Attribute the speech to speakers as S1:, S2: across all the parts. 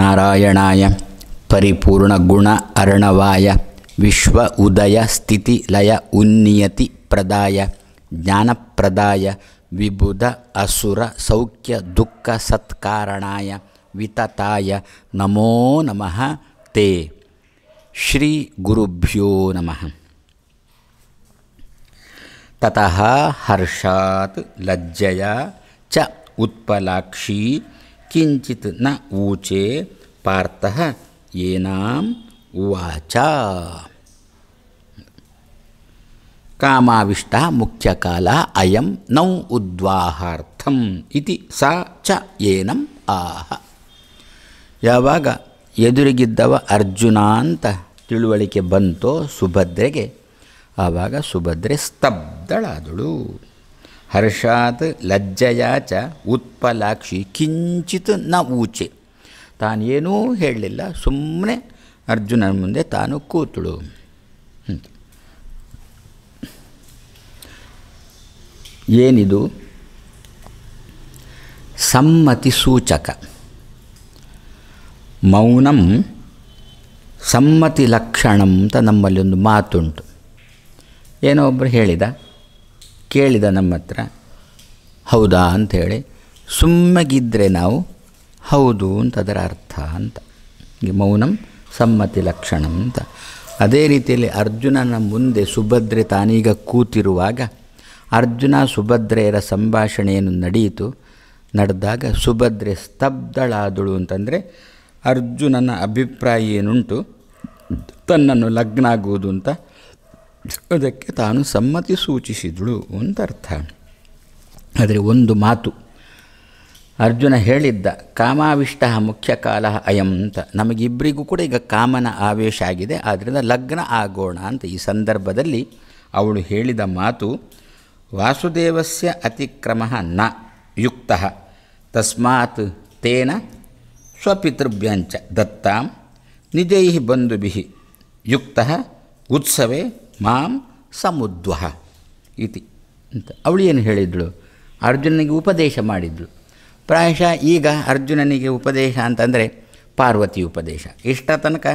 S1: नारायणाय परिपूर्णगुण अर्णवाय विश्व उदय स्थिति लय उन्नियति प्रदाय प्रदाय विबुध असुर सौख्य दुख सत्कारणाय वितताय नमो नमः ते श्री गुरुभ्यो नमः तथा हर्षात् लज्जया च उत्पलाक्षी ಕಿಂಚಿತ್ ನ ಊಚೆ ಪಾರ್ಥ ಏನಾಂ ಉವಾಚ ಕಾಮಾವಿಷ್ಟ ಮುಖ್ಯಕಾಲ ಅಯಂ ನೌ ಉದ್ವಾಹಾರ್ಥಂ ಇತಿ ಸಾ ಚ ಏನಂ ಆಹ ಯಾವಾಗ ಎದುರಿಗಿದ್ದವ ಅರ್ಜುನ ಅಂತ ತಿಳುವಳಿಕೆ ಬಂತೋ ಸುಭದ್ರೆಗೆ ಆವಾಗ ಸುಭದ್ರೆ ಸ್ತಬ್ಧಳಾದಳು ಹರ್ಷಾತ್ ಲಜ್ಜಯಾಚ ಉತ್ಪಲಾಕ್ಷಿ ಕಿಂಚಿತ್ ನ ಊಚೆ ತಾನೇನೂ ಹೇಳಲಿಲ್ಲ ಸುಮ್ಮನೆ ಅರ್ಜುನನ ಮುಂದೆ ತಾನು ಕೂತಳು ಏನಿದು ಸಮ್ಮತಿ ಸೂಚಕ ಮೌನಂ ಸಮ್ಮತಿ ಲಕ್ಷಣಂ ಅಂತ ನಮ್ಮಲ್ಲಿ ಒಂದು ಮಾತುಂಟು ಏನೋ ಒಬ್ಬರು ಹೇಳಿದ ಕೇಳಿದ ನಮ್ಮ ಹತ್ರ ಹೌದಾ ಅಂಥೇಳಿ ಸುಮ್ಮಗಿದ್ದರೆ ನಾವು ಹೌದು ಅಂತ ಅದರ ಅರ್ಥ ಅಂತ ಮೌನಂ ಸಮ್ಮತಿ ಲಕ್ಷಣ ಅಂತ ಅದೇ ರೀತಿಯಲ್ಲಿ ಅರ್ಜುನನ ಮುಂದೆ ಸುಭದ್ರೆ ತಾನೀಗ ಕೂತಿರುವಾಗ ಅರ್ಜುನ ಸುಭದ್ರೆಯರ ಸಂಭಾಷಣೆಯನ್ನು ನಡೆಯಿತು ನಡೆದಾಗ ಸುಭದ್ರೆ ಸ್ತಬ್ಧಳಾದಳು ಅಂತಂದರೆ ಅರ್ಜುನನ ಅಭಿಪ್ರಾಯ ಏನುಂಟು ತನ್ನನ್ನು ಲಗ್ನ ಆಗುವುದು ಅಂತ ಅದಕ್ಕೆ ತಾನು ಸಮ್ಮತಿ ಸೂಚಿಸಿದಳು ಅಂತ ಅರ್ಥ ಆದರೆ ಒಂದು ಮಾತು ಅರ್ಜುನ ಹೇಳಿದ್ದ ಕಾಮಾವಿಷ್ಟ ಮುಖ್ಯ ಕಾಲ ಅಯಂ ಅಂತ ನಮಗಿಬ್ಬರಿಗೂ ಕೂಡ ಈಗ ಕಾಮನ ಆವೇಶ ಆಗಿದೆ ಆದ್ದರಿಂದ ಲಗ್ನ ಆಗೋಣ ಅಂತ ಈ ಸಂದರ್ಭದಲ್ಲಿ ಅವಳು ಹೇಳಿದ ಮಾತು ವಾಸುದೇವಸ್ಯ ಅತಿಕ್ರಮ ನ ಯುಕ್ತ ತಸ್ಮಾತ್ ತೇನ ಸ್ವಪಿತೃಭ್ಯಂಚ ದತ್ತಾಂ ನಿಜೈ ಬಂಧುಭಿ ಯುಕ್ತ ಉತ್ಸವೇ ಮಾಂ ಸಮುದ್ವಹ ಇತಿ ಅಂತ ಅವಳು ಏನು ಹೇಳಿದಳು ಅರ್ಜುನನಿಗೆ ಉಪದೇಶ ಮಾಡಿದಳು ಪ್ರಾಯಶಃ ಈಗ ಅರ್ಜುನನಿಗೆ ಉಪದೇಶ ಅಂತಂದರೆ ಪಾರ್ವತಿ ಉಪದೇಶ ಇಷ್ಟ ತನಕ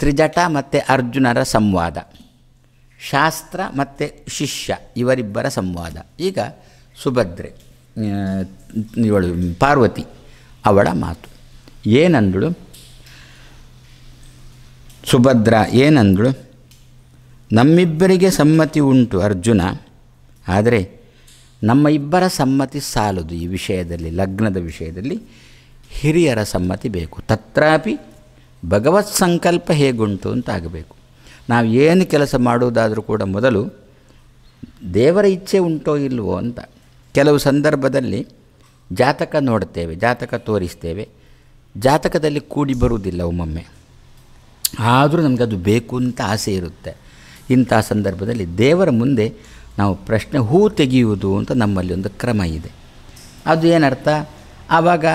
S1: ತ್ರಿಜಟ ಮತ್ತು ಅರ್ಜುನರ ಸಂವಾದ ಶಾಸ್ತ್ರ ಮತ್ತು ಶಿಷ್ಯ ಇವರಿಬ್ಬರ ಸಂವಾದ ಈಗ ಸುಭದ್ರೆ ಇವಳು ಪಾರ್ವತಿ ಅವಳ ಮಾತು ಏನಂದಳು ಸುಭದ್ರ ಏನಂದಳು ನಮ್ಮಿಬ್ಬರಿಗೆ ಸಮ್ಮತಿ ಉಂಟು ಅರ್ಜುನ ಆದರೆ ನಮ್ಮ ಇಬ್ಬರ ಸಮ್ಮತಿ ಸಾಲದು ಈ ವಿಷಯದಲ್ಲಿ ಲಗ್ನದ ವಿಷಯದಲ್ಲಿ ಹಿರಿಯರ ಸಮ್ಮತಿ ಬೇಕು ತತ್ರಾಪಿ ಭಗವತ್ ಸಂಕಲ್ಪ ಹೇಗುಂಟು ಅಂತ ಆಗಬೇಕು ನಾವು ಏನು ಕೆಲಸ ಮಾಡುವುದಾದರೂ ಕೂಡ ಮೊದಲು ದೇವರ ಇಚ್ಛೆ ಉಂಟೋ ಇಲ್ವೋ ಅಂತ ಕೆಲವು ಸಂದರ್ಭದಲ್ಲಿ ಜಾತಕ ನೋಡ್ತೇವೆ ಜಾತಕ ತೋರಿಸ್ತೇವೆ ಜಾತಕದಲ್ಲಿ ಕೂಡಿ ಬರುವುದಿಲ್ಲ ಒಮ್ಮೊಮ್ಮೆ ಆದರೂ ನಮಗದು ಬೇಕು ಅಂತ ಆಸೆ ಇರುತ್ತೆ ಇಂಥ ಸಂದರ್ಭದಲ್ಲಿ ದೇವರ ಮುಂದೆ ನಾವು ಪ್ರಶ್ನೆ ಹೂ ತೆಗೆಯುವುದು ಅಂತ ನಮ್ಮಲ್ಲಿ ಒಂದು ಕ್ರಮ ಇದೆ ಅದು ಏನರ್ಥ ಆವಾಗ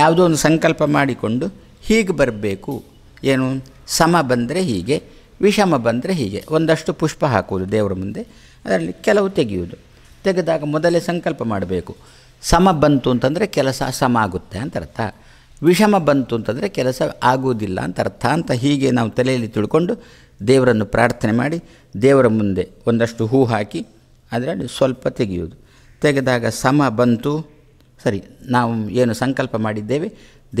S1: ಯಾವುದೋ ಒಂದು ಸಂಕಲ್ಪ ಮಾಡಿಕೊಂಡು ಹೀಗೆ ಬರಬೇಕು ಏನು ಸಮ ಬಂದರೆ ಹೀಗೆ ವಿಷಮ ಬಂದರೆ ಹೀಗೆ ಒಂದಷ್ಟು ಪುಷ್ಪ ಹಾಕುವುದು ದೇವರ ಮುಂದೆ ಅದರಲ್ಲಿ ಕೆಲವು ತೆಗೆಯುವುದು ತೆಗೆದಾಗ ಮೊದಲೇ ಸಂಕಲ್ಪ ಮಾಡಬೇಕು ಸಮ ಬಂತು ಅಂತಂದರೆ ಕೆಲಸ ಸಮ ಆಗುತ್ತೆ ಅಂತ ಅರ್ಥ ವಿಷಮ ಬಂತು ಅಂತಂದರೆ ಕೆಲಸ ಆಗುವುದಿಲ್ಲ ಅಂತ ಅರ್ಥ ಅಂತ ಹೀಗೆ ನಾವು ತಲೆಯಲ್ಲಿ ತಿಳ್ಕೊಂಡು ದೇವರನ್ನು ಪ್ರಾರ್ಥನೆ ಮಾಡಿ ದೇವರ ಮುಂದೆ ಒಂದಷ್ಟು ಹೂ ಹಾಕಿ ಅದರಲ್ಲಿ ಸ್ವಲ್ಪ ತೆಗೆಯೋದು ತೆಗೆದಾಗ ಸಮ ಬಂತು ಸರಿ ನಾವು ಏನು ಸಂಕಲ್ಪ ಮಾಡಿದ್ದೇವೆ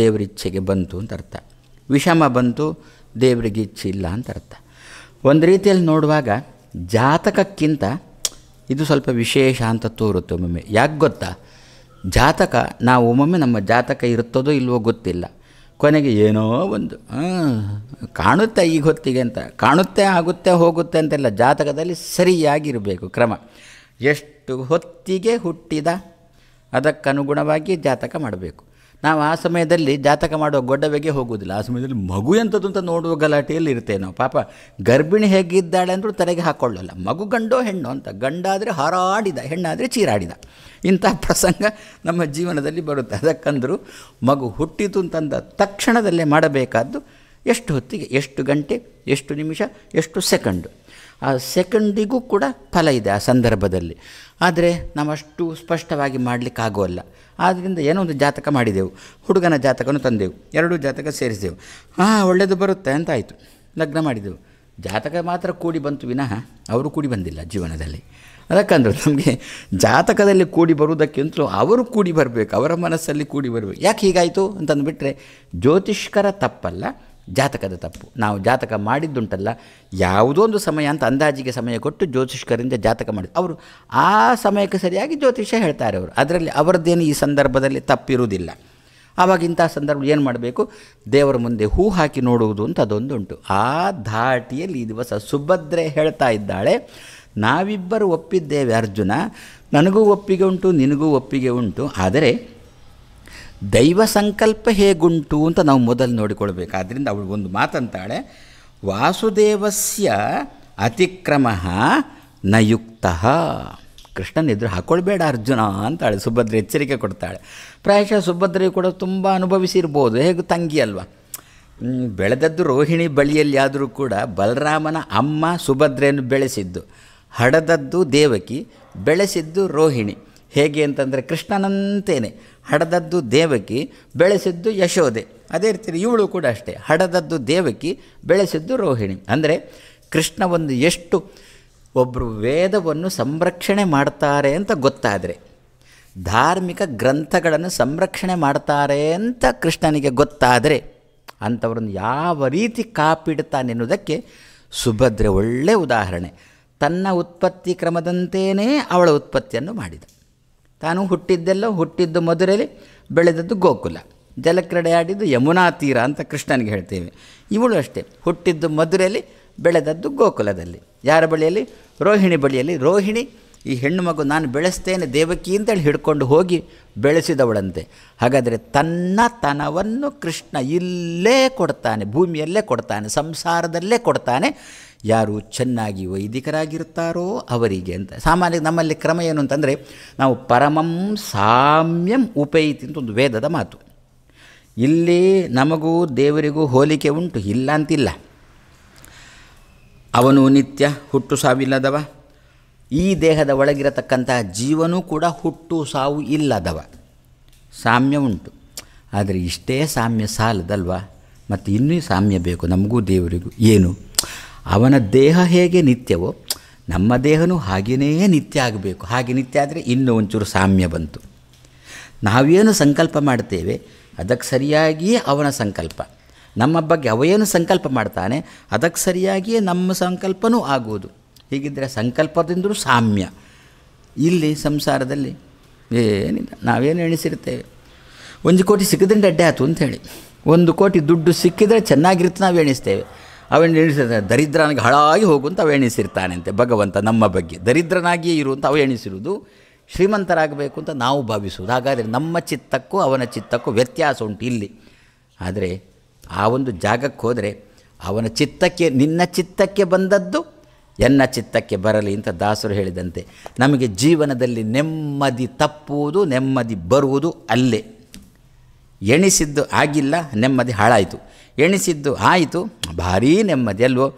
S1: ದೇವರಿಚ್ಛೆಗೆ ಬಂತು ಅಂತ ಅರ್ಥ ವಿಷಮ ಬಂತು ದೇವರಿಗೆ ಇಚ್ಛೆ ಇಲ್ಲ ಅಂತ ಅರ್ಥ ಒಂದು ರೀತಿಯಲ್ಲಿ ನೋಡುವಾಗ ಜಾತಕಕ್ಕಿಂತ ಇದು ಸ್ವಲ್ಪ ವಿಶೇಷ ಅಂತ ತೋರುತ್ತೆ ಒಮ್ಮೊಮ್ಮೆ ಯಾಕೆ ಗೊತ್ತಾ ಜಾತಕ ನಾವು ಒಮ್ಮೊಮ್ಮೆ ನಮ್ಮ ಜಾತಕ ಇರುತ್ತದೋ ಇಲ್ವೋ ಗೊತ್ತಿಲ್ಲ ಕೊನೆಗೆ ಏನೋ ಒಂದು ಕಾಣುತ್ತೆ ಈಗ ಹೊತ್ತಿಗೆ ಅಂತ ಕಾಣುತ್ತೆ ಆಗುತ್ತೆ ಹೋಗುತ್ತೆ ಅಂತೆಲ್ಲ ಜಾತಕದಲ್ಲಿ ಸರಿಯಾಗಿರಬೇಕು ಕ್ರಮ ಎಷ್ಟು ಹೊತ್ತಿಗೆ ಹುಟ್ಟಿದ ಅದಕ್ಕನುಗುಣವಾಗಿ ಜಾತಕ ಮಾಡಬೇಕು ನಾವು ಆ ಸಮಯದಲ್ಲಿ ಜಾತಕ ಮಾಡುವ ಗೊಡ್ಡವೆಗೆ ಹೋಗುವುದಿಲ್ಲ ಹೋಗೋದಿಲ್ಲ ಆ ಸಮಯದಲ್ಲಿ ಮಗು ಎಂಥದ್ದು ಅಂತ ನೋಡುವ ಗಲಾಟೆಯಲ್ಲಿ ಇರ್ತೇವೆ ನಾವು ಪಾಪ ಗರ್ಭಿಣಿ ಹೇಗಿದ್ದಾಳೆ ಅಂದರೂ ತಲೆಗೆ ಹಾಕ್ಕೊಳ್ಳಲ್ಲ ಮಗು ಗಂಡೋ ಹೆಣ್ಣು ಅಂತ ಗಂಡಾದರೆ ಹಾರಾಡಿದ ಹೆಣ್ಣಾದರೆ ಚೀರಾಡಿದ ಇಂಥ ಪ್ರಸಂಗ ನಮ್ಮ ಜೀವನದಲ್ಲಿ ಬರುತ್ತೆ ಅದಕ್ಕಂದರೂ ಮಗು ಹುಟ್ಟಿತು ಅಂತಂದ ತಕ್ಷಣದಲ್ಲೇ ಮಾಡಬೇಕಾದ್ದು ಎಷ್ಟು ಹೊತ್ತಿಗೆ ಎಷ್ಟು ಗಂಟೆ ಎಷ್ಟು ನಿಮಿಷ ಎಷ್ಟು ಸೆಕೆಂಡು ಆ ಸೆಕೆಂಡಿಗೂ ಕೂಡ ಫಲ ಇದೆ ಆ ಸಂದರ್ಭದಲ್ಲಿ ಆದರೆ ನಾವಷ್ಟು ಸ್ಪಷ್ಟವಾಗಿ ಮಾಡಲಿಕ್ಕಾಗೋಲ್ಲ ಆದ್ದರಿಂದ ಏನೋ ಒಂದು ಜಾತಕ ಮಾಡಿದೆವು ಹುಡುಗನ ಜಾತಕನೂ ತಂದೆವು ಎರಡೂ ಜಾತಕ ಸೇರಿಸಿದೆವು ಹಾಂ ಒಳ್ಳೆಯದು ಬರುತ್ತೆ ಅಂತ ಆಯಿತು ಲಗ್ನ ಮಾಡಿದೆವು ಜಾತಕ ಮಾತ್ರ ಕೂಡಿ ಬಂತು ವಿನಃ ಅವರು ಕೂಡಿ ಬಂದಿಲ್ಲ ಜೀವನದಲ್ಲಿ ಅದಕ್ಕಂದ್ರೆ ನಮಗೆ ಜಾತಕದಲ್ಲಿ ಕೂಡಿ ಬರುವುದಕ್ಕಿಂತಲೂ ಅವರು ಕೂಡಿ ಬರಬೇಕು ಅವರ ಮನಸ್ಸಲ್ಲಿ ಕೂಡಿ ಬರಬೇಕು ಯಾಕೆ ಹೀಗಾಯಿತು ಅಂತಂದುಬಿಟ್ರೆ ಜ್ಯೋತಿಷ್ಕರ ತಪ್ಪಲ್ಲ ಜಾತಕದ ತಪ್ಪು ನಾವು ಜಾತಕ ಮಾಡಿದ್ದುಂಟಲ್ಲ ಯಾವುದೋ ಒಂದು ಸಮಯ ಅಂತ ಅಂದಾಜಿಗೆ ಸಮಯ ಕೊಟ್ಟು ಜ್ಯೋತಿಷ್ಕರಿಂದ ಜಾತಕ ಮಾಡಿದ್ರು ಅವರು ಆ ಸಮಯಕ್ಕೆ ಸರಿಯಾಗಿ ಜ್ಯೋತಿಷ್ಯ ಹೇಳ್ತಾರೆ ಅವರು ಅದರಲ್ಲಿ ಅವರದ್ದೇನು ಈ ಸಂದರ್ಭದಲ್ಲಿ ತಪ್ಪಿರುವುದಿಲ್ಲ ಆವಾಗ ಇಂಥ ಸಂದರ್ಭ ಏನು ಮಾಡಬೇಕು ದೇವರ ಮುಂದೆ ಹೂ ಹಾಕಿ ನೋಡುವುದು ಅಂತ ಅದೊಂದುಂಟು ಆ ಧಾಟಿಯಲ್ಲಿ ಈ ದಿವಸ ಸುಭದ್ರೆ ಹೇಳ್ತಾ ಇದ್ದಾಳೆ ನಾವಿಬ್ಬರು ಒಪ್ಪಿದ್ದೇವೆ ಅರ್ಜುನ ನನಗೂ ಒಪ್ಪಿಗೆ ಉಂಟು ನಿನಗೂ ಒಪ್ಪಿಗೆ ಉಂಟು ಆದರೆ ದೈವ ಸಂಕಲ್ಪ ಹೇಗುಂಟು ಅಂತ ನಾವು ಮೊದಲು ನೋಡಿಕೊಳ್ಬೇಕು ಆದ್ದರಿಂದ ಅವಳು ಒಂದು ಮಾತಂತಾಳೆ ವಾಸುದೇವಸ್ಯ ಅತಿಕ್ರಮ ನ ಯುಕ್ತ ಕೃಷ್ಣನ ಎದುರು ಹಾಕ್ಕೊಳ್ಬೇಡ ಅರ್ಜುನ ಅಂತಾಳೆ ಸುಭದ್ರೆ ಎಚ್ಚರಿಕೆ ಕೊಡ್ತಾಳೆ ಪ್ರಾಯಶಃ ಸುಭದ್ರೆಯು ಕೂಡ ತುಂಬ ಅನುಭವಿಸಿರ್ಬೋದು ಹೇಗೆ ತಂಗಿ ಅಲ್ವಾ ಬೆಳೆದದ್ದು ರೋಹಿಣಿ ಬಳಿಯಲ್ಲಿ ಆದರೂ ಕೂಡ ಬಲರಾಮನ ಅಮ್ಮ ಸುಭದ್ರೆಯನ್ನು ಬೆಳೆಸಿದ್ದು ಹಡದದ್ದು ದೇವಕಿ ಬೆಳೆಸಿದ್ದು ರೋಹಿಣಿ ಹೇಗೆ ಅಂತಂದರೆ ಕೃಷ್ಣನಂತೇನೆ ಹಡದದ್ದು ದೇವಕಿ ಬೆಳೆಸಿದ್ದು ಯಶೋದೆ ಅದೇ ರೀತಿ ಇವಳು ಕೂಡ ಅಷ್ಟೇ ಹಡದದ್ದು ದೇವಕಿ ಬೆಳೆಸಿದ್ದು ರೋಹಿಣಿ ಅಂದರೆ ಕೃಷ್ಣ ಒಂದು ಎಷ್ಟು ಒಬ್ಬರು ವೇದವನ್ನು ಸಂರಕ್ಷಣೆ ಮಾಡ್ತಾರೆ ಅಂತ ಗೊತ್ತಾದರೆ ಧಾರ್ಮಿಕ ಗ್ರಂಥಗಳನ್ನು ಸಂರಕ್ಷಣೆ ಮಾಡ್ತಾರೆ ಅಂತ ಕೃಷ್ಣನಿಗೆ ಗೊತ್ತಾದರೆ ಅಂಥವ್ರನ್ನು ಯಾವ ರೀತಿ ಕಾಪಿಡ್ತಾನೆನ್ನುವುದಕ್ಕೆ ಸುಭದ್ರೆ ಒಳ್ಳೆಯ ಉದಾಹರಣೆ ತನ್ನ ಉತ್ಪತ್ತಿ ಕ್ರಮದಂತೆಯೇ ಅವಳ ಉತ್ಪತ್ತಿಯನ್ನು ಮಾಡಿದ ತಾನು ಹುಟ್ಟಿದ್ದೆಲ್ಲ ಹುಟ್ಟಿದ್ದು ಮಧುರೆಯಲ್ಲಿ ಬೆಳೆದದ್ದು ಗೋಕುಲ ಜಲಕ್ರೀಡೆ ಆಡಿದ್ದು ಯಮುನಾ ತೀರ ಅಂತ ಕೃಷ್ಣನಿಗೆ ಹೇಳ್ತೇವೆ ಇವಳು ಅಷ್ಟೇ ಹುಟ್ಟಿದ್ದು ಮಧುರೆಯಲ್ಲಿ ಬೆಳೆದದ್ದು ಗೋಕುಲದಲ್ಲಿ ಯಾರ ಬಳಿಯಲ್ಲಿ ರೋಹಿಣಿ ಬಳಿಯಲ್ಲಿ ರೋಹಿಣಿ ಈ ಹೆಣ್ಣು ಮಗು ನಾನು ಬೆಳೆಸ್ತೇನೆ ದೇವಕಿ ಅಂತೇಳಿ ಹಿಡ್ಕೊಂಡು ಹೋಗಿ ಬೆಳೆಸಿದವಳಂತೆ ಹಾಗಾದರೆ ತನವನ್ನು ಕೃಷ್ಣ ಇಲ್ಲೇ ಕೊಡ್ತಾನೆ ಭೂಮಿಯಲ್ಲೇ ಕೊಡ್ತಾನೆ ಸಂಸಾರದಲ್ಲೇ ಕೊಡ್ತಾನೆ ಯಾರು ಚೆನ್ನಾಗಿ ವೈದಿಕರಾಗಿರ್ತಾರೋ ಅವರಿಗೆ ಅಂತ ಸಾಮಾನ್ಯ ನಮ್ಮಲ್ಲಿ ಕ್ರಮ ಏನು ಅಂತಂದರೆ ನಾವು ಪರಮಂ ಸಾಮ್ಯಂ ಉಪೈತಿ ಅಂತ ಒಂದು ವೇದದ ಮಾತು ಇಲ್ಲಿ ನಮಗೂ ದೇವರಿಗೂ ಹೋಲಿಕೆ ಉಂಟು ಇಲ್ಲ ಅಂತಿಲ್ಲ ಅವನು ನಿತ್ಯ ಹುಟ್ಟು ಸಾವಿಲ್ಲದವ ಈ ದೇಹದ ಒಳಗಿರತಕ್ಕಂತಹ ಜೀವನೂ ಕೂಡ ಹುಟ್ಟು ಸಾವು ಇಲ್ಲದವ ಸಾಮ್ಯ ಉಂಟು ಆದರೆ ಇಷ್ಟೇ ಸಾಮ್ಯ ಸಾಲದಲ್ವ ಮತ್ತು ಇನ್ನೂ ಸಾಮ್ಯ ಬೇಕು ನಮಗೂ ದೇವರಿಗೂ ಏನು ಅವನ ದೇಹ ಹೇಗೆ ನಿತ್ಯವೋ ನಮ್ಮ ದೇಹನೂ ಹಾಗೆಯೇ ನಿತ್ಯ ಆಗಬೇಕು ಹಾಗೆ ನಿತ್ಯ ಆದರೆ ಇನ್ನೂ ಒಂಚೂರು ಸಾಮ್ಯ ಬಂತು ನಾವೇನು ಸಂಕಲ್ಪ ಮಾಡ್ತೇವೆ ಅದಕ್ಕೆ ಸರಿಯಾಗಿಯೇ ಅವನ ಸಂಕಲ್ಪ ನಮ್ಮ ಬಗ್ಗೆ ಅವೇನು ಸಂಕಲ್ಪ ಮಾಡ್ತಾನೆ ಅದಕ್ಕೆ ಸರಿಯಾಗಿಯೇ ನಮ್ಮ ಸಂಕಲ್ಪನೂ ಆಗುವುದು ಹೀಗಿದ್ದರೆ ಸಂಕಲ್ಪದಿಂದಲೂ ಸಾಮ್ಯ ಇಲ್ಲಿ ಸಂಸಾರದಲ್ಲಿ ಏನಿಲ್ಲ ನಾವೇನು ಎಣಿಸಿರ್ತೇವೆ ಒಂದು ಕೋಟಿ ಸಿಕ್ಕಿದ್ರೆ ಅಡ್ಡೆ ಆಯ್ತು ಅಂಥೇಳಿ ಒಂದು ಕೋಟಿ ದುಡ್ಡು ಸಿಕ್ಕಿದರೆ ಚೆನ್ನಾಗಿರುತ್ತೆ ನಾವು ಎಣಿಸ್ತೇವೆ ಅವನು ಎಣಿಸಿರ್ತಾನೆ ದರಿದ್ರನಿಗೆ ಹಳಾಗಿ ಹೋಗುವಂತ ಅವ ಎಣಿಸಿರ್ತಾನಂತೆ ಭಗವಂತ ನಮ್ಮ ಬಗ್ಗೆ ದರಿದ್ರನಾಗಿಯೇ ಇರುವಂತ ಅವ ಎಣಿಸಿರುವುದು ಶ್ರೀಮಂತರಾಗಬೇಕು ಅಂತ ನಾವು ಭಾವಿಸುವುದು ಹಾಗಾದರೆ ನಮ್ಮ ಚಿತ್ತಕ್ಕೂ ಅವನ ಚಿತ್ತಕ್ಕೂ ವ್ಯತ್ಯಾಸ ಉಂಟು ಇಲ್ಲಿ ಆದರೆ ಆ ಒಂದು ಜಾಗಕ್ಕೆ ಹೋದರೆ ಅವನ ಚಿತ್ತಕ್ಕೆ ನಿನ್ನ ಚಿತ್ತಕ್ಕೆ ಬಂದದ್ದು ಎನ್ನ ಚಿತ್ತಕ್ಕೆ ಬರಲಿ ಅಂತ ದಾಸರು ಹೇಳಿದಂತೆ ನಮಗೆ ಜೀವನದಲ್ಲಿ ನೆಮ್ಮದಿ ತಪ್ಪುವುದು ನೆಮ್ಮದಿ ಬರುವುದು ಅಲ್ಲೇ ಎಣಿಸಿದ್ದು ಆಗಿಲ್ಲ ನೆಮ್ಮದಿ ಹಾಳಾಯಿತು ಎಣಿಸಿದ್ದು ಆಯಿತು ಭಾರೀ ನೆಮ್ಮದಿ ಅಲ್ವೋ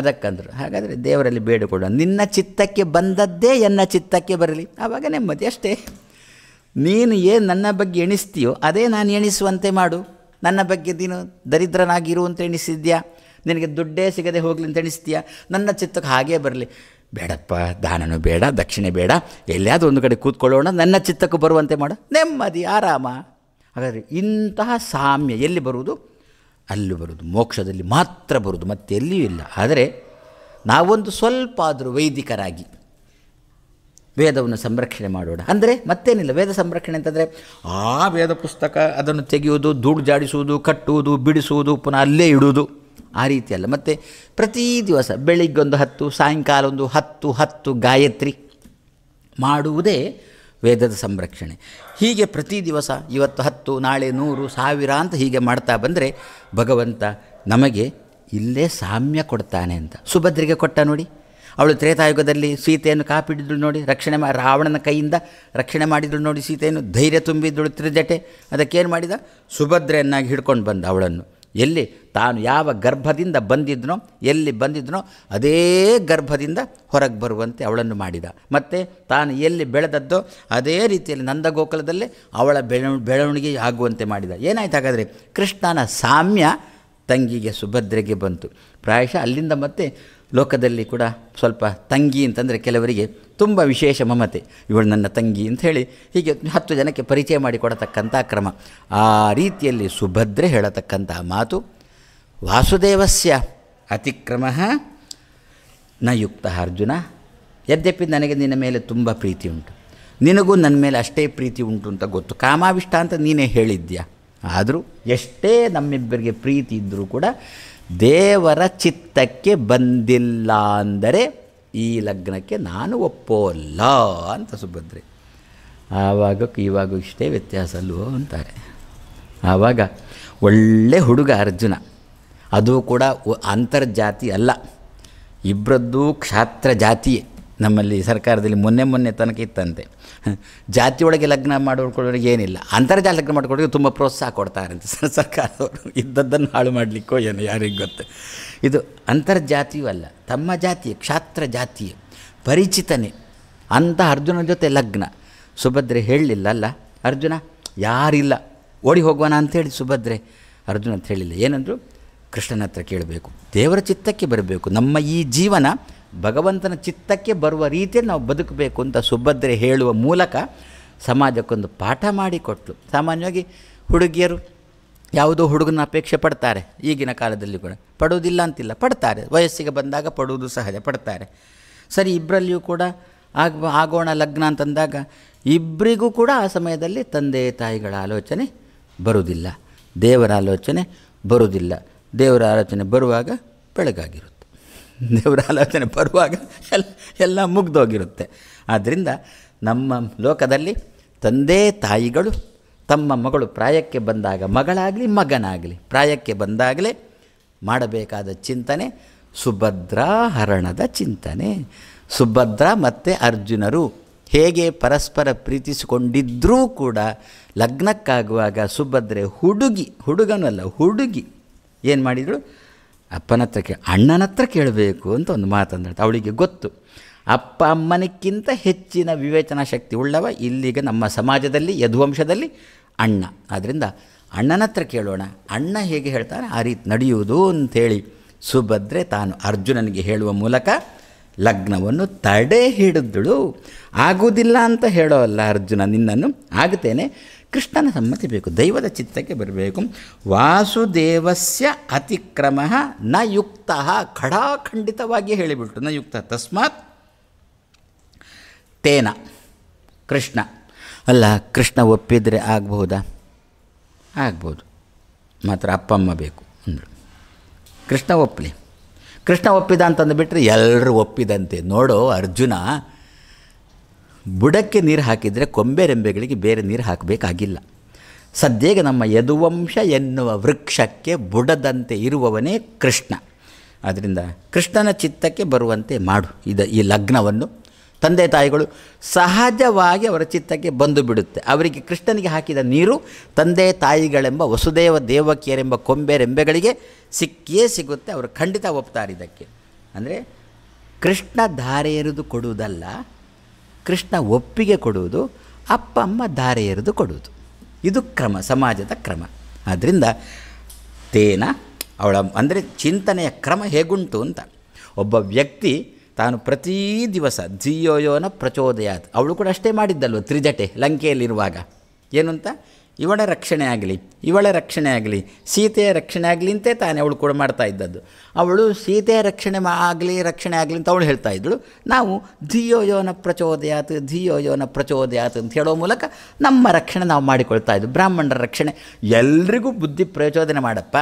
S1: ಅದಕ್ಕಂದರು ಹಾಗಾದರೆ ದೇವರಲ್ಲಿ ಬೇಡಿಕೊಡ ನಿನ್ನ ಚಿತ್ತಕ್ಕೆ ಬಂದದ್ದೇ ಎನ್ನ ಚಿತ್ತಕ್ಕೆ ಬರಲಿ ಆವಾಗ ನೆಮ್ಮದಿ ಅಷ್ಟೇ ನೀನು ಏನು ನನ್ನ ಬಗ್ಗೆ ಎಣಿಸ್ತೀಯೋ ಅದೇ ನಾನು ಎಣಿಸುವಂತೆ ಮಾಡು ನನ್ನ ಬಗ್ಗೆ ನೀನು ದರಿದ್ರನಾಗಿರುವಂತೆ ಎಣಿಸಿದ್ಯಾ ನಿನಗೆ ದುಡ್ಡೇ ಸಿಗದೆ ಹೋಗಲಿ ಅಂತ ಎಣಿಸ್ತೀಯ ನನ್ನ ಚಿತ್ತಕ್ಕೆ ಹಾಗೇ ಬರಲಿ ಬೇಡಪ್ಪ ದಾನನು ಬೇಡ ದಕ್ಷಿಣೆ ಬೇಡ ಎಲ್ಲಿಯಾದರೂ ಒಂದು ಕಡೆ ಕೂತ್ಕೊಳ್ಳೋಣ ನನ್ನ ಚಿತ್ತಕ್ಕೆ ಬರುವಂತೆ ಮಾಡು ನೆಮ್ಮದಿ ಆರಾಮ ಹಾಗಾದರೆ ಇಂತಹ ಸಾಮ್ಯ ಎಲ್ಲಿ ಬರುವುದು ಅಲ್ಲಿ ಬರುವುದು ಮೋಕ್ಷದಲ್ಲಿ ಮಾತ್ರ ಬರುವುದು ಮತ್ತೆ ಎಲ್ಲಿಯೂ ಇಲ್ಲ ಆದರೆ ನಾವೊಂದು ಸ್ವಲ್ಪ ಆದರೂ ವೈದಿಕರಾಗಿ ವೇದವನ್ನು ಸಂರಕ್ಷಣೆ ಮಾಡೋಣ ಅಂದರೆ ಮತ್ತೇನಿಲ್ಲ ವೇದ ಸಂರಕ್ಷಣೆ ಅಂತಂದರೆ ಆ ವೇದ ಪುಸ್ತಕ ಅದನ್ನು ತೆಗೆಯುವುದು ದುಡ್ಡು ಜಾಡಿಸುವುದು ಕಟ್ಟುವುದು ಬಿಡಿಸುವುದು ಪುನಃ ಅಲ್ಲೇ ಇಡುವುದು ಆ ರೀತಿಯಲ್ಲ ಮತ್ತು ಪ್ರತಿ ದಿವಸ ಬೆಳಿಗ್ಗೆ ಒಂದು ಹತ್ತು ಸಾಯಂಕಾಲ ಒಂದು ಹತ್ತು ಹತ್ತು ಗಾಯತ್ರಿ ಮಾಡುವುದೇ ವೇದದ ಸಂರಕ್ಷಣೆ ಹೀಗೆ ಪ್ರತಿ ದಿವಸ ಇವತ್ತು ಹತ್ತು ನಾಳೆ ನೂರು ಸಾವಿರ ಅಂತ ಹೀಗೆ ಮಾಡ್ತಾ ಬಂದರೆ ಭಗವಂತ ನಮಗೆ ಇಲ್ಲೇ ಸಾಮ್ಯ ಕೊಡ್ತಾನೆ ಅಂತ ಸುಭದ್ರಿಗೆ ಕೊಟ್ಟ ನೋಡಿ ಅವಳು ತ್ರೇತಾಯುಗದಲ್ಲಿ ಸೀತೆಯನ್ನು ಕಾಪಿಡಿದಳು ನೋಡಿ ರಕ್ಷಣೆ ಮಾ ರಾವಣನ ಕೈಯಿಂದ ರಕ್ಷಣೆ ಮಾಡಿದಳು ನೋಡಿ ಸೀತೆಯನ್ನು ಧೈರ್ಯ ತುಂಬಿದ್ದಳು ತ್ರಿಜಟೆ ಅದಕ್ಕೇನು ಮಾಡಿದ ಸುಭದ್ರೆಯನ್ನಾಗಿ ಹಿಡ್ಕೊಂಡು ಬಂದ ಅವಳನ್ನು ಎಲ್ಲಿ ತಾನು ಯಾವ ಗರ್ಭದಿಂದ ಬಂದಿದ್ನೋ ಎಲ್ಲಿ ಬಂದಿದ್ನೋ ಅದೇ ಗರ್ಭದಿಂದ ಹೊರಗೆ ಬರುವಂತೆ ಅವಳನ್ನು ಮಾಡಿದ ಮತ್ತು ತಾನು ಎಲ್ಲಿ ಬೆಳೆದದ್ದೋ ಅದೇ ರೀತಿಯಲ್ಲಿ ನಂದ ಅವಳ ಬೆಳವ ಬೆಳವಣಿಗೆ ಆಗುವಂತೆ ಮಾಡಿದ ಏನಾಯ್ತು ಹಾಗಾದರೆ ಕೃಷ್ಣನ ಸಾಮ್ಯ ತಂಗಿಗೆ ಸುಭದ್ರೆಗೆ ಬಂತು ಪ್ರಾಯಶಃ ಅಲ್ಲಿಂದ ಮತ್ತೆ ಲೋಕದಲ್ಲಿ ಕೂಡ ಸ್ವಲ್ಪ ತಂಗಿ ಅಂತಂದರೆ ಕೆಲವರಿಗೆ ತುಂಬ ವಿಶೇಷ ಮಮತೆ ಇವಳು ನನ್ನ ತಂಗಿ ಅಂತ ಹೇಳಿ ಹೀಗೆ ಹತ್ತು ಜನಕ್ಕೆ ಪರಿಚಯ ಮಾಡಿಕೊಡತಕ್ಕಂಥ ಕ್ರಮ ಆ ರೀತಿಯಲ್ಲಿ ಸುಭದ್ರೆ ಹೇಳತಕ್ಕಂತಹ ಮಾತು ವಾಸುದೇವಸ್ಯ ಅತಿಕ್ರಮ ನ ಯುಕ್ತ ಅರ್ಜುನ ಯದ್ಯಪಿ ನನಗೆ ನಿನ್ನ ಮೇಲೆ ತುಂಬ ಪ್ರೀತಿ ಉಂಟು ನಿನಗೂ ನನ್ನ ಮೇಲೆ ಅಷ್ಟೇ ಪ್ರೀತಿ ಉಂಟು ಅಂತ ಗೊತ್ತು ಕಾಮಾವಿಷ್ಟ ಅಂತ ನೀನೇ ಹೇಳಿದ್ಯಾ ಆದರೂ ಎಷ್ಟೇ ನಮ್ಮಿಬ್ಬರಿಗೆ ಪ್ರೀತಿ ಇದ್ದರೂ ಕೂಡ ದೇವರ ಚಿತ್ತಕ್ಕೆ ಬಂದಿಲ್ಲ ಅಂದರೆ ಈ ಲಗ್ನಕ್ಕೆ ನಾನು ಒಪ್ಪೋಲ್ಲ ಅಂತ ಸುಭದ್ರೆ ಆವಾಗ ಇವಾಗ ಇಷ್ಟೇ ವ್ಯತ್ಯಾಸ ಅಲ್ವೋ ಅಂತಾರೆ ಆವಾಗ ಒಳ್ಳೆ ಹುಡುಗ ಅರ್ಜುನ ಅದು ಕೂಡ ಅಂತರ್ಜಾತಿ ಅಲ್ಲ ಇಬ್ಬರದ್ದು ಕ್ಷಾತ್ರ ಜಾತಿಯೇ ನಮ್ಮಲ್ಲಿ ಸರ್ಕಾರದಲ್ಲಿ ಮೊನ್ನೆ ಮೊನ್ನೆ ತನಕ ಇತ್ತಂತೆ ಜಾತಿಯೊಳಗೆ ಲಗ್ನ ಮಾಡಿಕೊಳ್ಳೋರಿಗೆ ಏನಿಲ್ಲ ಅಂತರ್ಜಾಲ ಲಗ್ನ ಮಾಡಿಕೊಳ್ಳೋರಿಗೆ ತುಂಬ ಪ್ರೋತ್ಸಾಹ ಅಂತ ಸರ್ಕಾರದವರು ಇದ್ದದ್ದನ್ನು ಹಾಳು ಮಾಡಲಿಕ್ಕೋ ಏನು ಯಾರಿಗೂ ಗೊತ್ತು ಇದು ಅಂತರ್ಜಾತಿಯೂ ಅಲ್ಲ ತಮ್ಮ ಜಾತಿಯ ಕ್ಷಾತ್ರ ಜಾತಿಯ ಪರಿಚಿತನೇ ಅಂತ ಅರ್ಜುನ ಜೊತೆ ಲಗ್ನ ಸುಭದ್ರೆ ಹೇಳಲಿಲ್ಲ ಅಲ್ಲ ಅರ್ಜುನ ಯಾರಿಲ್ಲ ಓಡಿ ಹೋಗೋಣ ಅಂತೇಳಿ ಸುಭದ್ರೆ ಅರ್ಜುನ ಅಂತ ಹೇಳಿಲ್ಲ ಏನಂದರು ಕೃಷ್ಣನ ಹತ್ರ ಕೇಳಬೇಕು ದೇವರ ಚಿತ್ತಕ್ಕೆ ಬರಬೇಕು ನಮ್ಮ ಈ ಜೀವನ ಭಗವಂತನ ಚಿತ್ತಕ್ಕೆ ಬರುವ ರೀತಿಯಲ್ಲಿ ನಾವು ಬದುಕಬೇಕು ಅಂತ ಸುಭದ್ರೆ ಹೇಳುವ ಮೂಲಕ ಸಮಾಜಕ್ಕೊಂದು ಪಾಠ ಮಾಡಿಕೊಟ್ಟು ಸಾಮಾನ್ಯವಾಗಿ ಹುಡುಗಿಯರು ಯಾವುದೋ ಹುಡುಗನ ಅಪೇಕ್ಷೆ ಪಡ್ತಾರೆ ಈಗಿನ ಕಾಲದಲ್ಲಿ ಕೂಡ ಪಡುವುದಿಲ್ಲ ಅಂತಿಲ್ಲ ಪಡ್ತಾರೆ ವಯಸ್ಸಿಗೆ ಬಂದಾಗ ಪಡುವುದು ಸಹಜ ಪಡ್ತಾರೆ ಸರಿ ಇಬ್ಬರಲ್ಲಿಯೂ ಕೂಡ ಆಗ ಆಗೋಣ ಲಗ್ನ ಅಂತಂದಾಗ ಇಬ್ಬರಿಗೂ ಕೂಡ ಆ ಸಮಯದಲ್ಲಿ ತಂದೆ ತಾಯಿಗಳ ಆಲೋಚನೆ ಬರುವುದಿಲ್ಲ ದೇವರ ಆಲೋಚನೆ ಬರುವುದಿಲ್ಲ ದೇವರ ಆಲೋಚನೆ ಬರುವಾಗ ಬೆಳಗಾಗಿರುತ್ತೆ ದೇವರ ಆಲೋಚನೆ ಬರುವಾಗ ಎಲ್ಲ ಎಲ್ಲ ಮುಗ್ದೋಗಿರುತ್ತೆ ಆದ್ದರಿಂದ ನಮ್ಮ ಲೋಕದಲ್ಲಿ ತಂದೆ ತಾಯಿಗಳು ತಮ್ಮ ಮಗಳು ಪ್ರಾಯಕ್ಕೆ ಬಂದಾಗ ಮಗಳಾಗಲಿ ಮಗನಾಗಲಿ ಪ್ರಾಯಕ್ಕೆ ಬಂದಾಗಲೇ ಮಾಡಬೇಕಾದ ಚಿಂತನೆ ಸುಭದ್ರಾ ಹರಣದ ಚಿಂತನೆ ಸುಭದ್ರ ಮತ್ತು ಅರ್ಜುನರು ಹೇಗೆ ಪರಸ್ಪರ ಪ್ರೀತಿಸಿಕೊಂಡಿದ್ದರೂ ಕೂಡ ಲಗ್ನಕ್ಕಾಗುವಾಗ ಸುಭದ್ರೆ ಹುಡುಗಿ ಹುಡುಗನಲ್ಲ ಹುಡುಗಿ ಏನು ಮಾಡಿದಳು ಅಪ್ಪನ ಹತ್ರ ಕೇ ಅಣ್ಣನ ಹತ್ರ ಕೇಳಬೇಕು ಅಂತ ಒಂದು ಮಾತಂದ್ರೆ ಅವಳಿಗೆ ಗೊತ್ತು ಅಪ್ಪ ಅಮ್ಮನಕ್ಕಿಂತ ಹೆಚ್ಚಿನ ವಿವೇಚನಾ ಶಕ್ತಿ ಉಳ್ಳವ ಇಲ್ಲಿಗೆ ನಮ್ಮ ಸಮಾಜದಲ್ಲಿ ಯದುವಂಶದಲ್ಲಿ ಅಣ್ಣ ಆದ್ದರಿಂದ ಅಣ್ಣನ ಹತ್ರ ಕೇಳೋಣ ಅಣ್ಣ ಹೇಗೆ ಹೇಳ್ತಾರೆ ಆ ರೀತಿ ನಡೆಯುವುದು ಅಂಥೇಳಿ ಸುಭದ್ರೆ ತಾನು ಅರ್ಜುನನಿಗೆ ಹೇಳುವ ಮೂಲಕ ಲಗ್ನವನ್ನು ತಡೆ ಹಿಡಿದಳು ಆಗುವುದಿಲ್ಲ ಅಂತ ಅಲ್ಲ ಅರ್ಜುನ ನಿನ್ನನ್ನು ಆಗುತ್ತೇನೆ ಕೃಷ್ಣನ ಸಮ್ಮತಿ ಬೇಕು ದೈವದ ಚಿತ್ತಕ್ಕೆ ಬರಬೇಕು ವಾಸುದೇವಸ್ಯ ಅತಿಕ್ರಮ ನ ಯುಕ್ತ ಖಡಾಖಂಡಿತವಾಗಿ ಹೇಳಿಬಿಟ್ಟು ನ ಯುಕ್ತ ತಸ್ಮಾತ್ ತೇನ ಕೃಷ್ಣ ಅಲ್ಲ ಕೃಷ್ಣ ಒಪ್ಪಿದರೆ ಆಗಬಹುದಾ ಆಗ್ಬೋದು ಮಾತ್ರ ಅಪ್ಪಮ್ಮ ಬೇಕು ಅಂದರು ಕೃಷ್ಣ ಒಪ್ಪಲಿ ಕೃಷ್ಣ ಒಪ್ಪಿದ ಅಂತಂದು ಬಿಟ್ಟರೆ ಎಲ್ಲರೂ ಒಪ್ಪಿದಂತೆ ನೋಡೋ ಅರ್ಜುನ ಬುಡಕ್ಕೆ ನೀರು ಹಾಕಿದರೆ ಕೊಂಬೆ ರೆಂಬೆಗಳಿಗೆ ಬೇರೆ ನೀರು ಹಾಕಬೇಕಾಗಿಲ್ಲ ಸದ್ಯಗೆ ನಮ್ಮ ಯದುವಂಶ ಎನ್ನುವ ವೃಕ್ಷಕ್ಕೆ ಬುಡದಂತೆ ಇರುವವನೇ ಕೃಷ್ಣ ಆದ್ದರಿಂದ ಕೃಷ್ಣನ ಚಿತ್ತಕ್ಕೆ ಬರುವಂತೆ ಮಾಡು ಇದು ಈ ಲಗ್ನವನ್ನು ತಂದೆ ತಾಯಿಗಳು ಸಹಜವಾಗಿ ಅವರ ಚಿತ್ತಕ್ಕೆ ಬಂದು ಬಿಡುತ್ತೆ ಅವರಿಗೆ ಕೃಷ್ಣನಿಗೆ ಹಾಕಿದ ನೀರು ತಂದೆ ತಾಯಿಗಳೆಂಬ ವಸುದೇವ ದೇವಕಿಯರೆಂಬ ಕೊಂಬೆರೆಂಬೆಗಳಿಗೆ ಸಿಕ್ಕಿಯೇ ಸಿಗುತ್ತೆ ಅವರು ಖಂಡಿತ ಒಪ್ತಾರೆ ಇದಕ್ಕೆ ಅಂದರೆ ಕೃಷ್ಣ ಧಾರೆ ಎರೆದು ಕೊಡುವುದಲ್ಲ ಕೃಷ್ಣ ಒಪ್ಪಿಗೆ ಕೊಡುವುದು ಅಪ್ಪ ಅಮ್ಮ ದಾರೆ ಎರೆದು ಕೊಡುವುದು ಇದು ಕ್ರಮ ಸಮಾಜದ ಕ್ರಮ ಆದ್ದರಿಂದ ತೇನ ಅವಳ ಅಂದರೆ ಚಿಂತನೆಯ ಕ್ರಮ ಹೇಗುಂಟು ಅಂತ ಒಬ್ಬ ವ್ಯಕ್ತಿ ತಾನು ಪ್ರತಿ ದಿವಸ ಧಿಯೋಯೋನ ಪ್ರಚೋದಯಾತ್ ಅವಳು ಕೂಡ ಅಷ್ಟೇ ಮಾಡಿದ್ದಲ್ವ ತ್ರಿಜಟೆ ಲಂಕೆಯಲ್ಲಿರುವಾಗ ಏನು ಅಂತ ಇವಳ ರಕ್ಷಣೆ ಆಗಲಿ ಇವಳ ರಕ್ಷಣೆ ಆಗಲಿ ಸೀತೆಯ ರಕ್ಷಣೆ ಆಗಲಿ ಅಂತೆ ತಾನೇ ಅವಳು ಕೂಡ ಮಾಡ್ತಾ ಇದ್ದದ್ದು ಅವಳು ಸೀತೆಯ ರಕ್ಷಣೆ ಆಗಲಿ ರಕ್ಷಣೆ ಆಗಲಿ ಅಂತ ಅವಳು ಹೇಳ್ತಾ ಇದ್ದಳು ನಾವು ಧಿಯೋಯೋನ ಪ್ರಚೋದಯಾತ್ ಧಿಯೋಯೋನ ಪ್ರಚೋದಯಾತ್ ಅಂತ ಹೇಳೋ ಮೂಲಕ ನಮ್ಮ ರಕ್ಷಣೆ ನಾವು ಮಾಡಿಕೊಳ್ತಾ ಇದ್ದು ಬ್ರಾಹ್ಮಣರ ರಕ್ಷಣೆ ಎಲ್ರಿಗೂ ಬುದ್ಧಿ ಪ್ರಚೋದನೆ ಮಾಡಪ್ಪ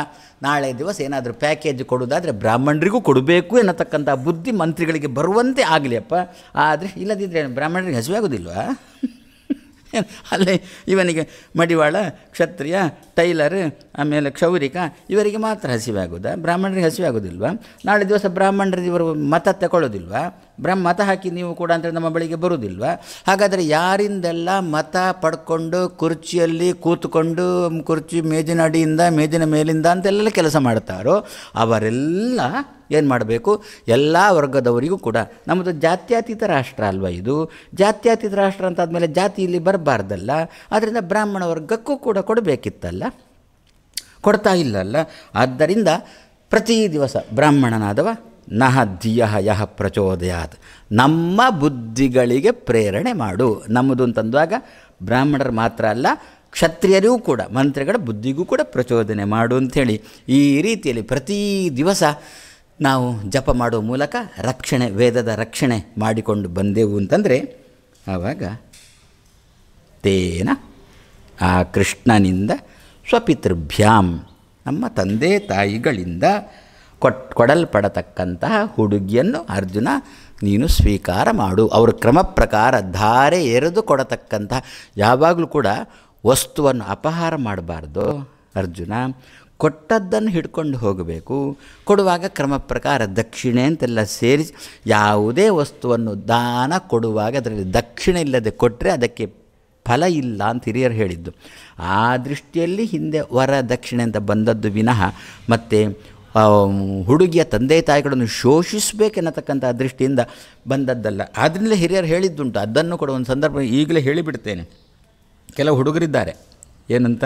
S1: ನಾಳೆ ದಿವಸ ಏನಾದರೂ ಪ್ಯಾಕೇಜ್ ಕೊಡೋದಾದರೆ ಬ್ರಾಹ್ಮಣರಿಗೂ ಕೊಡಬೇಕು ಎನ್ನತಕ್ಕಂಥ ಬುದ್ಧಿ ಮಂತ್ರಿಗಳಿಗೆ ಬರುವಂತೆ ಆಗಲಿ ಅಪ್ಪ ಆದರೆ ಇಲ್ಲದಿದ್ದರೆ ಬ್ರಾಹ್ಮಣರಿಗೆ ಆಗೋದಿಲ್ವಾ ಅಲ್ಲೇ ಇವನಿಗೆ ಮಡಿವಾಳ ಕ್ಷತ್ರಿಯ ಟೈಲರ್ ಆಮೇಲೆ ಕ್ಷೌರಿಕ ಇವರಿಗೆ ಮಾತ್ರ ಹಸಿವೆ ಬ್ರಾಹ್ಮಣರಿಗೆ ಹಸಿವೆ ಆಗೋದಿಲ್ವಾ ನಾಳೆ ದಿವಸ ಬ್ರಾಹ್ಮಣರು ಇವರು ಮತ ತಗೊಳ್ಳೋದಿಲ್ವಾ ಬ್ರಹ್ಮ ಮತ ಹಾಕಿ ನೀವು ಕೂಡ ಅಂತೇಳಿ ನಮ್ಮ ಬಳಿಗೆ ಬರುವುದಿಲ್ವಾ ಹಾಗಾದರೆ ಯಾರಿಂದೆಲ್ಲ ಮತ ಪಡ್ಕೊಂಡು ಕುರ್ಚಿಯಲ್ಲಿ ಕೂತ್ಕೊಂಡು ಕುರ್ಚಿ ಮೇಜಿನ ಅಡಿಯಿಂದ ಮೇಜಿನ ಮೇಲಿಂದ ಅಂತೆಲ್ಲ ಕೆಲಸ ಮಾಡ್ತಾರೋ ಅವರೆಲ್ಲ ಏನು ಮಾಡಬೇಕು ಎಲ್ಲ ವರ್ಗದವರಿಗೂ ಕೂಡ ನಮ್ಮದು ಜಾತ್ಯಾತೀತ ರಾಷ್ಟ್ರ ಅಲ್ವ ಇದು ಜಾತ್ಯಾತೀತ ರಾಷ್ಟ್ರ ಅಂತಾದಮೇಲೆ ಜಾತಿ ಇಲ್ಲಿ ಬರಬಾರ್ದಲ್ಲ ಆದ್ದರಿಂದ ಬ್ರಾಹ್ಮಣ ವರ್ಗಕ್ಕೂ ಕೂಡ ಕೊಡಬೇಕಿತ್ತಲ್ಲ ಕೊಡ್ತಾ ಇಲ್ಲಲ್ಲ ಆದ್ದರಿಂದ ಪ್ರತಿ ದಿವಸ ಬ್ರಾಹ್ಮಣನಾದವ ನಹ ಧಿಯ ಯಹ ಪ್ರಚೋದಯಾತ್ ನಮ್ಮ ಬುದ್ಧಿಗಳಿಗೆ ಪ್ರೇರಣೆ ಮಾಡು ನಮ್ಮದು ಅಂತಂದಾಗ ಬ್ರಾಹ್ಮಣರು ಮಾತ್ರ ಅಲ್ಲ ಕ್ಷತ್ರಿಯರಿಗೂ ಕೂಡ ಮಂತ್ರಿಗಳ ಬುದ್ಧಿಗೂ ಕೂಡ ಪ್ರಚೋದನೆ ಮಾಡು ಅಂಥೇಳಿ ಈ ರೀತಿಯಲ್ಲಿ ಪ್ರತಿ ದಿವಸ ನಾವು ಜಪ ಮಾಡುವ ಮೂಲಕ ರಕ್ಷಣೆ ವೇದದ ರಕ್ಷಣೆ ಮಾಡಿಕೊಂಡು ಬಂದೆವು ಅಂತಂದರೆ ಆವಾಗ ತೇನ ಆ ಕೃಷ್ಣನಿಂದ ಸ್ವಪಿತೃಭ್ಯಾಂ ನಮ್ಮ ತಂದೆ ತಾಯಿಗಳಿಂದ ಕೊಟ್ ಕೊಡಲ್ಪಡತಕ್ಕಂತಹ ಹುಡುಗಿಯನ್ನು ಅರ್ಜುನ ನೀನು ಸ್ವೀಕಾರ ಮಾಡು ಅವರ ಕ್ರಮ ಪ್ರಕಾರ ಧಾರೆ ಎರೆದು ಕೊಡತಕ್ಕಂತಹ ಯಾವಾಗಲೂ ಕೂಡ ವಸ್ತುವನ್ನು ಅಪಹಾರ ಮಾಡಬಾರ್ದು ಅರ್ಜುನ ಕೊಟ್ಟದ್ದನ್ನು ಹಿಡ್ಕೊಂಡು ಹೋಗಬೇಕು ಕೊಡುವಾಗ ಕ್ರಮ ಪ್ರಕಾರ ದಕ್ಷಿಣೆ ಅಂತೆಲ್ಲ ಸೇರಿಸಿ ಯಾವುದೇ ವಸ್ತುವನ್ನು ದಾನ ಕೊಡುವಾಗ ಅದರಲ್ಲಿ ದಕ್ಷಿಣೆ ಇಲ್ಲದೆ ಕೊಟ್ಟರೆ ಅದಕ್ಕೆ ಫಲ ಇಲ್ಲ ಅಂತ ಹಿರಿಯರು ಹೇಳಿದ್ದು ಆ ದೃಷ್ಟಿಯಲ್ಲಿ ಹಿಂದೆ ವರ ದಕ್ಷಿಣೆ ಅಂತ ಬಂದದ್ದು ವಿನಃ ಮತ್ತು ಹುಡುಗಿಯ ತಂದೆ ತಾಯಿಗಳನ್ನು ಶೋಷಿಸಬೇಕೆನ್ನತಕ್ಕಂಥ ದೃಷ್ಟಿಯಿಂದ ಬಂದದ್ದಲ್ಲ ಆದ್ದರಿಂದ ಹಿರಿಯರು ಹೇಳಿದ್ದುಂಟು ಅದನ್ನು ಕೂಡ ಒಂದು ಸಂದರ್ಭ ಈಗಲೇ ಹೇಳಿಬಿಡ್ತೇನೆ ಕೆಲವು ಹುಡುಗರಿದ್ದಾರೆ ಏನಂತ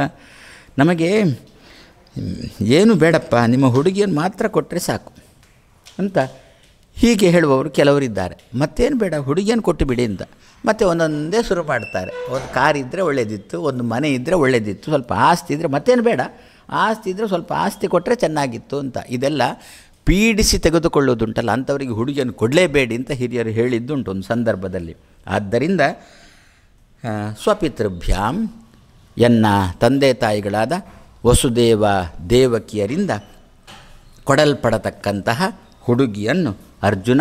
S1: ನಮಗೆ ಏನು ಬೇಡಪ್ಪ ನಿಮ್ಮ ಹುಡುಗಿಯನ್ನು ಮಾತ್ರ ಕೊಟ್ಟರೆ ಸಾಕು ಅಂತ ಹೀಗೆ ಹೇಳುವವರು ಕೆಲವರಿದ್ದಾರೆ ಮತ್ತೇನು ಬೇಡ ಹುಡುಗಿಯನ್ನು ಕೊಟ್ಟು ಬಿಡಿ ಅಂತ ಮತ್ತೆ ಒಂದೊಂದೇ ಶುರು ಮಾಡ್ತಾರೆ ಒಂದು ಕಾರ್ ಇದ್ದರೆ ಒಳ್ಳೆಯದಿತ್ತು ಒಂದು ಮನೆ ಇದ್ದರೆ ಒಳ್ಳೆಯದಿತ್ತು ಸ್ವಲ್ಪ ಆಸ್ತಿ ಇದ್ದರೆ ಮತ್ತೇನು ಬೇಡ ಆಸ್ತಿ ಇದ್ದರೆ ಸ್ವಲ್ಪ ಆಸ್ತಿ ಕೊಟ್ಟರೆ ಚೆನ್ನಾಗಿತ್ತು ಅಂತ ಇದೆಲ್ಲ ಪೀಡಿಸಿ ತೆಗೆದುಕೊಳ್ಳೋದುಂಟಲ್ಲ ಅಂಥವರಿಗೆ ಹುಡುಗಿಯನ್ನು ಕೊಡಲೇಬೇಡಿ ಅಂತ ಹಿರಿಯರು ಹೇಳಿದ್ದುಂಟು ಒಂದು ಸಂದರ್ಭದಲ್ಲಿ ಆದ್ದರಿಂದ ಸ್ವಪಿತೃಭ್ಯಾಮ್ ಎನ್ನ ತಂದೆ ತಾಯಿಗಳಾದ ವಸುದೇವ ದೇವಕಿಯರಿಂದ ಕೊಡಲ್ಪಡತಕ್ಕಂತಹ ಹುಡುಗಿಯನ್ನು ಅರ್ಜುನ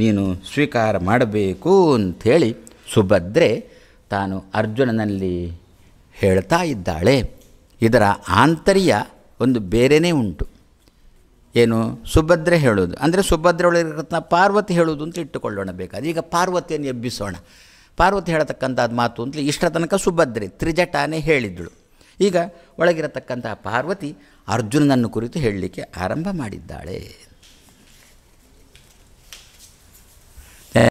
S1: ನೀನು ಸ್ವೀಕಾರ ಮಾಡಬೇಕು ಅಂಥೇಳಿ ಸುಭದ್ರೆ ತಾನು ಅರ್ಜುನನಲ್ಲಿ ಹೇಳ್ತಾ ಇದ್ದಾಳೆ ಇದರ ಆಂತರ್ಯ ಒಂದು ಬೇರೆಯೇ ಉಂಟು ಏನು ಸುಭದ್ರೆ ಹೇಳೋದು ಅಂದರೆ ಸುಭದ್ರೊಳಗಿರತಕ್ಕಂಥ ಪಾರ್ವತಿ ಹೇಳೋದು ಅಂತ ಇಟ್ಟುಕೊಳ್ಳೋಣ ಬೇಕಾದ ಈಗ ಪಾರ್ವತಿಯನ್ನು ಎಬ್ಬಿಸೋಣ ಪಾರ್ವತಿ ಹೇಳತಕ್ಕಂಥದ್ದು ಮಾತು ಅಂತಲೇ ಇಷ್ಟರ ತನಕ ಸುಭದ್ರೆ ತ್ರಿಜಟಾನೇ ಹೇಳಿದ್ದಳು ಈಗ ಒಳಗಿರತಕ್ಕಂತಹ ಪಾರ್ವತಿ ಅರ್ಜುನನನ್ನು ಕುರಿತು ಹೇಳಲಿಕ್ಕೆ ಆರಂಭ ಮಾಡಿದ್ದಾಳೆ